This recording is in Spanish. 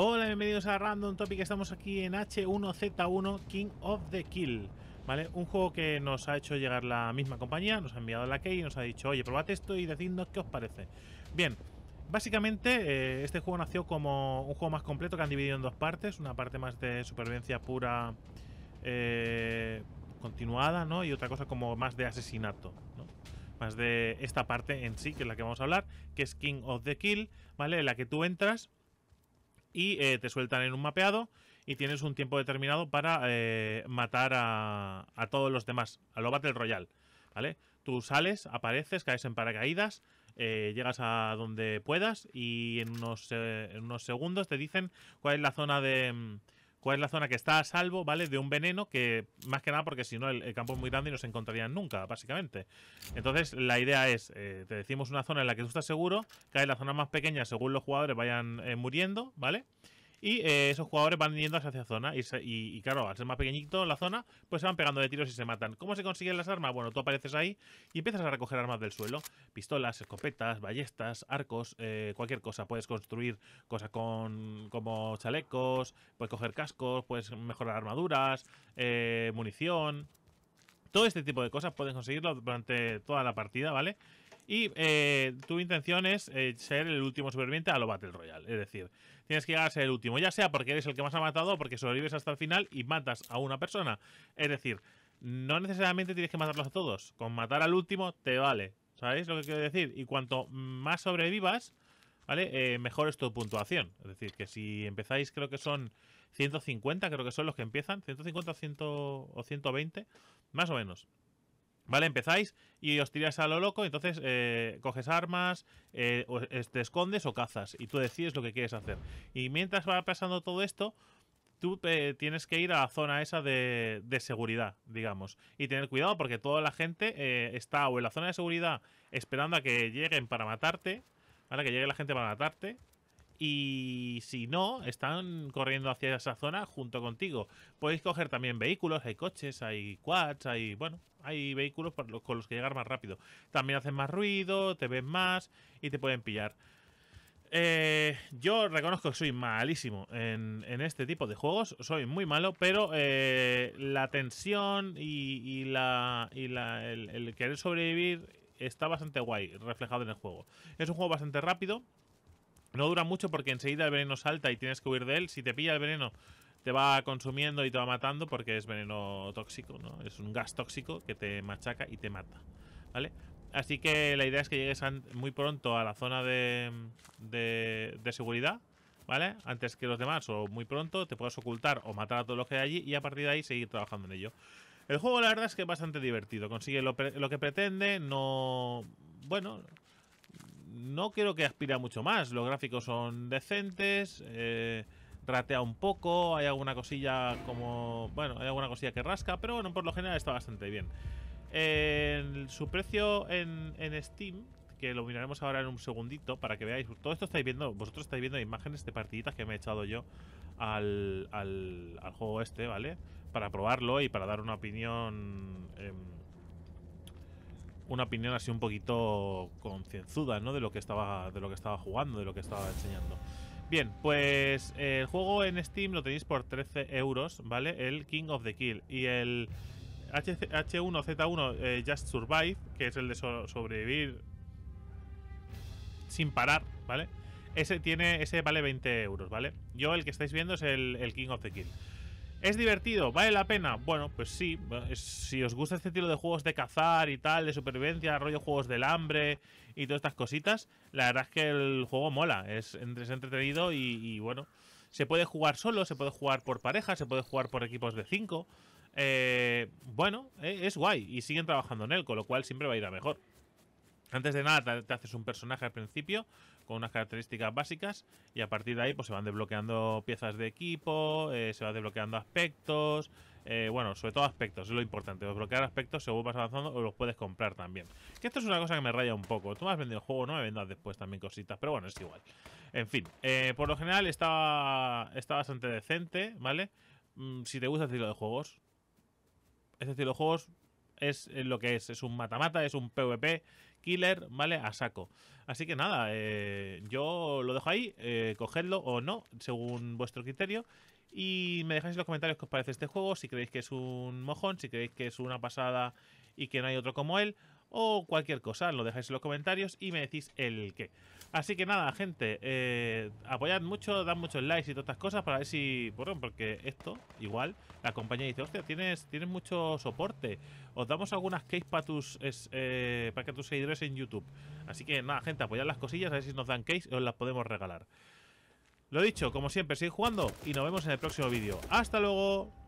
Hola, bienvenidos a Random Topic. Estamos aquí en H1Z1 King of the Kill. ¿Vale? Un juego que nos ha hecho llegar la misma compañía, nos ha enviado la key y nos ha dicho, oye, probad esto y decidnos qué os parece. Bien, básicamente eh, este juego nació como un juego más completo que han dividido en dos partes. Una parte más de supervivencia pura eh, continuada, ¿no? Y otra cosa como más de asesinato, ¿no? Más de esta parte en sí, que es la que vamos a hablar, que es King of the Kill, ¿vale? En la que tú entras y eh, te sueltan en un mapeado y tienes un tiempo determinado para eh, matar a, todos los demás, a lo Battle Royale, ¿vale? Tú sales, apareces, caes en paracaídas, eh, llegas a donde puedas y en unos segundos te dicen cuál es la zona de mm, cuál es la zona que está a salvo, ¿vale? De un veneno que, más que nada, porque si no, el, campo es muy grande y no se encontrarían nunca, básicamente. Entonces, la idea es, eh, te decimos una zona en la que tú estás seguro, cae la zona más pequeña según los jugadores vayan eh, muriendo, ¿vale? vale y eh, esos jugadores van yendo hacia zona. Y, claro, al ser más pequeñito la zona, pues se van pegando de tiros y se matan. ¿Cómo se consiguen las armas? Bueno, tú apareces ahí y empiezas a recoger armas del suelo: pistolas, escopetas, ballestas, arcos, eh, cualquier cosa. Puedes construir cosas con, como chalecos, puedes coger cascos, puedes mejorar armaduras, eh, munición. Todo este tipo de cosas puedes conseguirlo durante toda la partida, ¿vale? vale y eh, tu intención es eh, ser el último superviviente a lo Battle Royale. Es decir, tienes que llegar a ser el último, ya sea porque eres el que más ha matado o porque sobrevives hasta el final y matas a una persona. Es decir, no necesariamente tienes que matarlos a todos. Con matar al último te vale. ¿Sabéis lo que quiero decir? Y cuanto más sobrevivas, ¿vale? Eh, mejor es tu puntuación. Es decir, que si empezáis, creo que son 150, creo que son los que empiezan. 150 o 120, más o menos. ¿Vale? Empezáis y os tiráis a lo loco, entonces eh, coges armas, eh, te escondes o cazas y tú decides lo que quieres hacer. Y mientras va pasando todo esto, tú tienes que ir a la zona esa de, seguridad, digamos. Y tener cuidado porque toda la gente eh, está o en la zona de seguridad esperando a que lleguen para matarte, ¿vale? Que llegue la gente para matarte y si no, están corriendo hacia esa zona junto contigo. Podéis coger también vehículos, hay coches, hay quads, hay, bueno, hay vehículos con los que llegar más rápido. También hacen más ruido, te ven más y te pueden pillar. Eh, yo reconozco que soy malísimo en, este tipo de juegos, soy muy malo, pero eh, la tensión y, el querer sobrevivir está bastante guay reflejado en el juego. Es un juego bastante rápido, no dura mucho porque enseguida el veneno salta y tienes que huir de él. Si te pilla el veneno, te va consumiendo y te va matando porque es veneno tóxico, ¿no? Es un gas tóxico que te machaca y te mata, ¿vale? Así que la idea es que llegues muy pronto a la zona de, de, seguridad, ¿vale? Antes que los demás o muy pronto te puedas ocultar o matar a todos los que hay allí y a partir de ahí seguir trabajando en ello. El juego la verdad es que es bastante divertido, consigue lo que pretende, no... Bueno, no quiero que aspira mucho más. Los gráficos son decentes, eh, ratea un poco, hay alguna cosilla como... Bueno, hay alguna cosilla que rasca, pero bueno, por lo general está bastante bien. su precio en, Steam, que lo miraremos ahora en un segundito para que veáis, todo esto estáis viendo, vosotros estáis viendo imágenes de partiditas que me he echado yo al, al, juego este, ¿vale? Para probarlo y para dar una opinión... Em, una opinión así un poquito concienzuda, ¿no? De lo que estaba, de lo que estaba jugando, de lo que estaba enseñando. Bien, pues eh, el juego en Steam lo tenéis por 13 euros, ¿vale? El King of the Kill. Y el H1Z1 eh, Just Survive, que es el de sobrevivir sin parar, ¿vale? Ese tiene, ese vale 20 euros, ¿vale? Yo el que estáis viendo es el King of the Kill. ¿Es divertido? ¿Vale la pena? Bueno, pues sí. si os gusta este tipo de juegos de cazar y tal, de supervivencia, rollo juegos del hambre y todas estas cositas, la verdad es que el juego mola. Es, entretenido y, bueno. Se puede jugar solo, se puede jugar por pareja, se puede jugar por equipos de 5. Eh, bueno, eh, es guay y siguen trabajando en él, con lo cual siempre va a ir a mejor. Antes de nada te, haces un personaje al principio con unas características básicas y a partir de ahí pues se van desbloqueando piezas de equipo, eh, se van desbloqueando aspectos, eh, bueno, sobre todo aspectos, es lo importante, desbloquear aspectos según vas avanzando o los puedes comprar también. Que esto es una cosa que me raya un poco, tú me has vendido el juego, no me vendas después también cositas, pero bueno, es igual. En fin, eh, por lo general está, está bastante decente, ¿vale? Mm, si te gusta el estilo de juegos, este estilo de juegos es lo que es, es un mata-mata, es un PvP killer, ¿vale? A saco. Así que nada, eh, yo lo dejo ahí, eh, cogedlo o no, según vuestro criterio. Y me dejáis en los comentarios que os parece este juego, si creéis que es un mojón, si creéis que es una pasada y que no hay otro como él, o cualquier cosa. Lo dejáis en los comentarios y me decís el qué. Así que nada, gente, eh, apoyad mucho, dad muchos likes y todas estas cosas para ver si... Bueno, porque esto, igual, la compañía dice, hostia, tienes, tienes mucho soporte. Os damos algunas case para tus, eh, para que tus seguidores en YouTube. Así que nada, gente, apoyad las cosillas, a ver si nos dan case y os las podemos regalar. Lo dicho, como siempre, seguid jugando y nos vemos en el próximo vídeo. ¡Hasta luego!